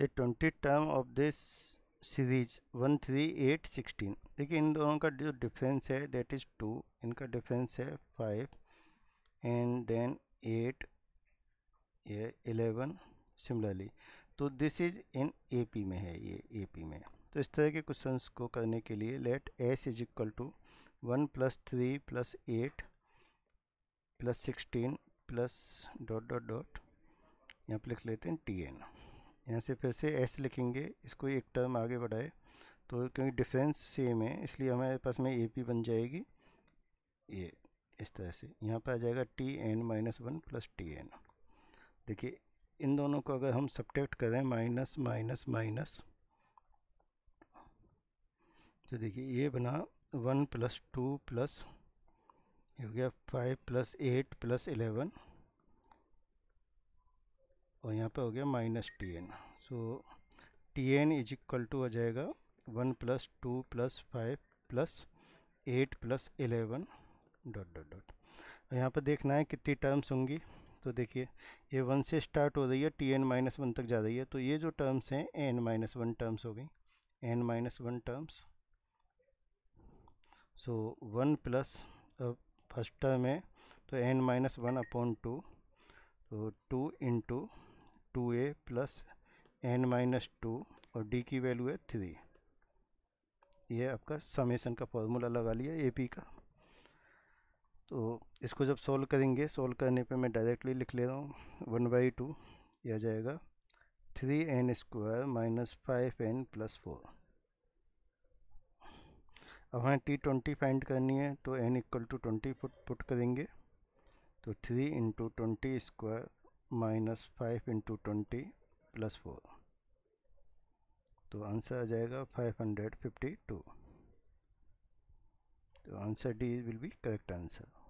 ये twenty term of this series one three eight sixteen देखिए इन दोनों का जो डिफरेंस है डेट इज़ टू इनका डिफरेंस है फाइव एंड देन एट ये एलेवन सिमिलरली तो दिस इज़ इन एपी में है ये एपी में तो इस तरह के क्वेश्चन को करने के लिए let S is equal to one plus three plus eight plus sixteen plus dot dot dot यहाँ पर लिख लेते हैं टी एन यहाँ से फिर से एस लिखेंगे इसको एक टर्म आगे बढ़ाए तो क्योंकि डिफरेंस सेम है इसलिए हमारे पास में ए पी बन जाएगी ये इस तरह से यहाँ पर आ जाएगा T N minus one plus T N देखिए इन दोनों को अगर हम सब्टेक्ट करें माइनस माइनस माइनस तो देखिए ये बना वन प्लस टू प्लस ये हो गया five plus eight plus eleven और यहाँ पे हो गया minus T N so T N is equal to हो जाएगा one plus two plus five plus eight plus eleven dot dot dot यहाँ पर देखना है कितनी टर्म्स होंगी तो देखिए ये वन से स्टार्ट हो रही है टी एन माइनस वन तक जा रही है तो ये जो टर्म्स हैं एन माइनस वन टर्म्स हो गई N minus one terms so one plus first term है तो N minus one upon two तो two into two A plus N minus two और डी की वैल्यू है थ्री ये आपका समेसन का फॉर्मूला लगा लिया ए पी का तो इसको जब सोल्व करेंगे सोल्व करने पे मैं डायरेक्टली लिख ले रहा हूँ वन बाई टू यह जाएगा three N square minus five N plus four अब हमें टी ट्वेंटी फाइंड करनी है तो N equal to twenty put put करेंगे तो three into twenty square minus five into twenty plus four तो आंसर आ जाएगा फाइव हंड्रेड फिफ्टी टू तो answer D will be correct answer